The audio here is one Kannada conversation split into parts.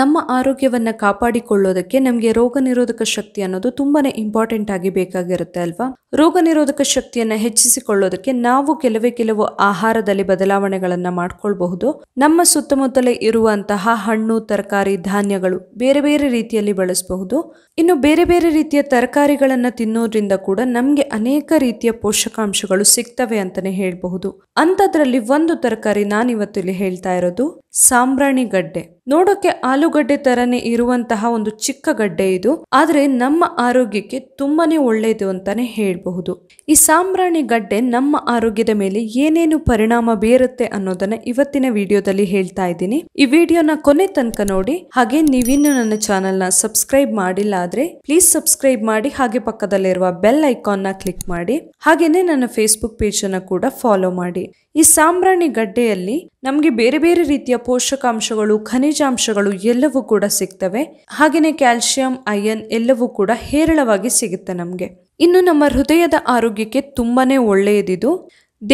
ನಮ್ಮ ಆರೋಗ್ಯವನ್ನು ಕಾಪಾಡಿಕೊಳ್ಳೋದಕ್ಕೆ ನಮಗೆ ರೋಗ ನಿರೋಧಕ ಶಕ್ತಿ ಅನ್ನೋದು ತುಂಬಾನೇ ಇಂಪಾರ್ಟೆಂಟ್ ಆಗಿ ಬೇಕಾಗಿರುತ್ತೆ ಅಲ್ವಾ ರೋಗ ನಿರೋಧಕ ಶಕ್ತಿಯನ್ನು ಹೆಚ್ಚಿಸಿಕೊಳ್ಳೋದಕ್ಕೆ ನಾವು ಕೆಲವೇ ಕೆಲವು ಆಹಾರದಲ್ಲಿ ಬದಲಾವಣೆಗಳನ್ನು ಮಾಡಿಕೊಳ್ಬಹುದು ನಮ್ಮ ಸುತ್ತಮುತ್ತಲೇ ಇರುವಂತಹ ಹಣ್ಣು ತರಕಾರಿ ಧಾನ್ಯಗಳು ಬೇರೆ ಬೇರೆ ರೀತಿಯಲ್ಲಿ ಬಳಸಬಹುದು ಇನ್ನು ಬೇರೆ ಬೇರೆ ರೀತಿಯ ತರಕಾರಿಗಳನ್ನು ತಿನ್ನೋದ್ರಿಂದ ಕೂಡ ನಮಗೆ ಅನೇಕ ರೀತಿಯ ಪೋಷಕಾಂಶಗಳು ಸಿಗ್ತವೆ ಅಂತಾನೆ ಹೇಳಬಹುದು ಅಂಥದ್ರಲ್ಲಿ ಒಂದು ತರಕಾರಿ ನಾನಿವತ್ತು ಇಲ್ಲಿ ಹೇಳ್ತಾ ಇರೋದು ಸಾಂಬ್ರಾಣಿ ಗಡ್ಡೆ ನೋಡೋಕೆ ಆಲೂಗಡ್ಡೆ ತರನೇ ಇರುವಂತಹ ಒಂದು ಚಿಕ್ಕ ಗಡ್ಡೆ ಇದು ಆದ್ರೆ ನಮ್ಮ ಆರೋಗ್ಯಕ್ಕೆ ತುಂಬಾನೇ ಒಳ್ಳೆಯದು ಅಂತಾನೆ ಹೇಳಬಹುದು ಈ ಸಾಂಬ್ರಾಣಿ ಗಡ್ಡೆ ನಮ್ಮ ಆರೋಗ್ಯದ ಮೇಲೆ ಏನೇನು ಪರಿಣಾಮ ಬೀರುತ್ತೆ ಅನ್ನೋದನ್ನ ಇವತ್ತಿನ ವಿಡಿಯೋದಲ್ಲಿ ಹೇಳ್ತಾ ಇದ್ದೀನಿ ಈ ವಿಡಿಯೋನ ಕೊನೆ ತನಕ ನೋಡಿ ಹಾಗೆ ನೀವಿನ್ನು ನನ್ನ ಚಾನೆಲ್ನ ನ ಸಬ್ಸ್ಕ್ರೈಬ್ ಮಾಡಿಲ್ಲ ಆದ್ರೆ ಪ್ಲೀಸ್ ಸಬ್ಸ್ಕ್ರೈಬ್ ಮಾಡಿ ಹಾಗೆ ಪಕ್ಕದಲ್ಲಿರುವ ಬೆಲ್ ಐಕಾನ್ ನ ಕ್ಲಿಕ್ ಮಾಡಿ ಹಾಗೇನೆ ನನ್ನ ಫೇಸ್ಬುಕ್ ಪೇಜ್ ಅನ್ನ ಕೂಡ ಫಾಲೋ ಮಾಡಿ ಈ ಸಾಂಬ್ರಾಣಿ ಗಡ್ಡೆಯಲ್ಲಿ ನಮಗೆ ಬೇರೆ ಬೇರೆ ರೀತಿಯ ಪೋಷಕಾಂಶಗಳು ಖನಿಜಾಂಶಗಳು ಎಲ್ಲವೂ ಕೂಡ ಸಿಗ್ತವೆ ಹಾಗೆಯೇ ಕ್ಯಾಲ್ಸಿಯಂ ಐಯನ್ ಎಲ್ಲವೂ ಕೂಡ ಹೇರಳವಾಗಿ ಸಿಗುತ್ತೆ ನಮಗೆ ಇನ್ನು ನಮ್ಮ ಹೃದಯದ ಆರೋಗ್ಯಕ್ಕೆ ತುಂಬಾನೇ ಒಳ್ಳೆಯದಿದು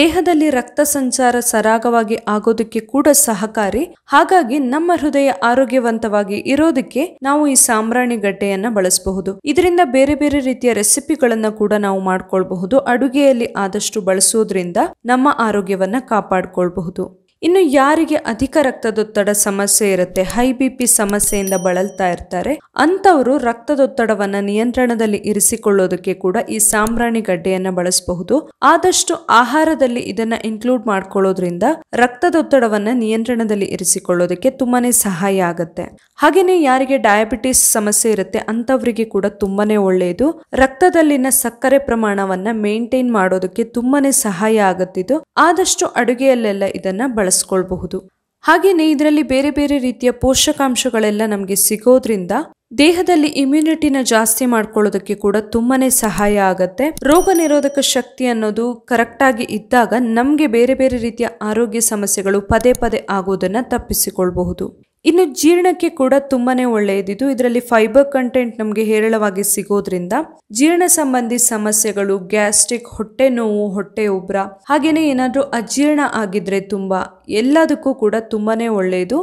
ದೇಹದಲ್ಲಿ ರಕ್ತ ಸಂಚಾರ ಸರಾಗವಾಗಿ ಆಗೋದಕ್ಕೆ ಕೂಡ ಸಹಕಾರಿ ಹಾಗಾಗಿ ನಮ್ಮ ಹೃದಯ ಆರೋಗ್ಯವಂತವಾಗಿ ಇರೋದಕ್ಕೆ ನಾವು ಈ ಸಾಂಬ್ರಾಣಿ ಗಡ್ಡೆಯನ್ನ ಬಳಸಬಹುದು ಇದರಿಂದ ಬೇರೆ ಬೇರೆ ರೀತಿಯ ರೆಸಿಪಿಗಳನ್ನ ಕೂಡ ನಾವು ಮಾಡ್ಕೊಳ್ಬಹುದು ಅಡುಗೆಯಲ್ಲಿ ಆದಷ್ಟು ಬಳಸೋದ್ರಿಂದ ನಮ್ಮ ಆರೋಗ್ಯವನ್ನ ಕಾಪಾಡಿಕೊಳ್ಬಹುದು ಇನ್ನು ಯಾರಿಗೆ ಅಧಿಕ ರಕ್ತದೊತ್ತಡ ಸಮಸ್ಯೆ ಇರುತ್ತೆ ಹೈ ಬಿ ಪಿ ಸಮಸ್ಯೆಯಿಂದ ಬಳಲ್ತಾ ಇರ್ತಾರೆ ಅಂತವರು ರಕ್ತದೊತ್ತಡವನ್ನ ನಿಯಂತ್ರಣದಲ್ಲಿ ಇರಿಸಿಕೊಳ್ಳೋದಕ್ಕೆ ಕೂಡ ಈ ಸಾಂಬ್ರಾಣಿ ಗಡ್ಡೆಯನ್ನ ಬಳಸಬಹುದು ಆದಷ್ಟು ಆಹಾರದಲ್ಲಿ ಇದನ್ನ ಇನ್ಕ್ಲೂಡ್ ಮಾಡ್ಕೊಳ್ಳೋದ್ರಿಂದ ರಕ್ತದೊತ್ತಡವನ್ನ ನಿಯಂತ್ರಣದಲ್ಲಿ ಇರಿಸಿಕೊಳ್ಳೋದಕ್ಕೆ ತುಂಬಾನೇ ಸಹಾಯ ಆಗುತ್ತೆ ಹಾಗೇನೆ ಯಾರಿಗೆ ಡಯಾಬಿಟಿಸ್ ಸಮಸ್ಯೆ ಇರುತ್ತೆ ಅಂತವರಿಗೆ ಕೂಡ ತುಂಬಾನೇ ಒಳ್ಳೆಯದು ರಕ್ತದಲ್ಲಿನ ಸಕ್ಕರೆ ಪ್ರಮಾಣವನ್ನ ಮೇಂಟೈನ್ ಮಾಡೋದಕ್ಕೆ ತುಂಬಾನೇ ಸಹಾಯ ಆಗುತ್ತಿದ್ದು ಆದಷ್ಟು ಅಡುಗೆಯಲ್ಲೆಲ್ಲ ಇದನ್ನ ಬಳಸ ಬಳಸ್ಕೊಳ್ಬಹುದು ಹಾಗೆಯೇ ಇದರಲ್ಲಿ ಬೇರೆ ಬೇರೆ ರೀತಿಯ ಪೋಷಕಾಂಶಗಳೆಲ್ಲ ನಮಗೆ ಸಿಗೋದ್ರಿಂದ ದೇಹದಲ್ಲಿ ಇಮ್ಯುನಿಟಿನ ಜಾಸ್ತಿ ಮಾಡ್ಕೊಳ್ಳೋದಕ್ಕೆ ಕೂಡ ತುಂಬಾನೇ ಸಹಾಯ ಆಗತ್ತೆ ರೋಗ ನಿರೋಧಕ ಶಕ್ತಿ ಅನ್ನೋದು ಕರೆಕ್ಟಾಗಿ ಇದ್ದಾಗ ನಮಗೆ ಬೇರೆ ಬೇರೆ ರೀತಿಯ ಆರೋಗ್ಯ ಸಮಸ್ಯೆಗಳು ಪದೇ ಪದೇ ಆಗೋದನ್ನ ತಪ್ಪಿಸಿಕೊಳ್ಬಹುದು ಇನ್ನು ಜೀರ್ಣಕ್ಕೆ ಕೂಡ ತುಂಬಾನೇ ಒಳ್ಳೆಯದಿದು ಇದರಲ್ಲಿ ಫೈಬರ್ ಕಂಟೆಂಟ್ ನಮಗೆ ಹೇರಳವಾಗಿ ಸಿಗೋದ್ರಿಂದ ಜೀರ್ಣ ಸಂಬಂಧಿ ಸಮಸ್ಯೆಗಳು ಗ್ಯಾಸ್ಟ್ರಿಕ್ ಹೊಟ್ಟೆ ನೋವು ಹೊಟ್ಟೆ ಉಬ್ರ ಹಾಗೇನೆ ಏನಾದರೂ ಅಜೀರ್ಣ ಆಗಿದ್ರೆ ತುಂಬಾ ಎಲ್ಲದಕ್ಕೂ ಕೂಡ ತುಂಬಾನೇ ಒಳ್ಳೆಯದು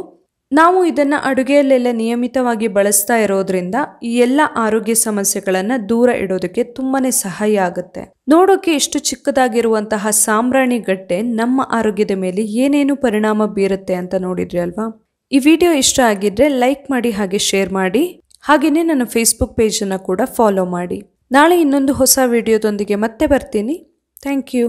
ನಾವು ಇದನ್ನ ಅಡುಗೆಯಲ್ಲೆಲ್ಲ ನಿಯಮಿತವಾಗಿ ಬಳಸ್ತಾ ಇರೋದ್ರಿಂದ ಈ ಎಲ್ಲ ಆರೋಗ್ಯ ಸಮಸ್ಯೆಗಳನ್ನ ದೂರ ಇಡೋದಕ್ಕೆ ತುಂಬಾನೇ ಸಹಾಯ ಆಗುತ್ತೆ ನೋಡೋಕೆ ಎಷ್ಟು ಚಿಕ್ಕದಾಗಿರುವಂತಹ ಸಾಂಬ್ರಾಣಿ ಗಟ್ಟೆ ನಮ್ಮ ಆರೋಗ್ಯದ ಮೇಲೆ ಏನೇನು ಪರಿಣಾಮ ಬೀರುತ್ತೆ ಅಂತ ನೋಡಿದ್ರಿ ಅಲ್ವಾ ಈ ವಿಡಿಯೋ ಇಷ್ಟ ಆಗಿದ್ರೆ ಲೈಕ್ ಮಾಡಿ ಹಾಗೆ ಶೇರ್ ಮಾಡಿ ಹಾಗೆಯೇ ನನ್ನ ಫೇಸ್ಬುಕ್ ಪೇಜನ್ನು ಕೂಡ ಫಾಲೋ ಮಾಡಿ ನಾಳೆ ಇನ್ನೊಂದು ಹೊಸ ವಿಡಿಯೋದೊಂದಿಗೆ ಮತ್ತೆ ಬರ್ತೀನಿ ಥ್ಯಾಂಕ್ ಯು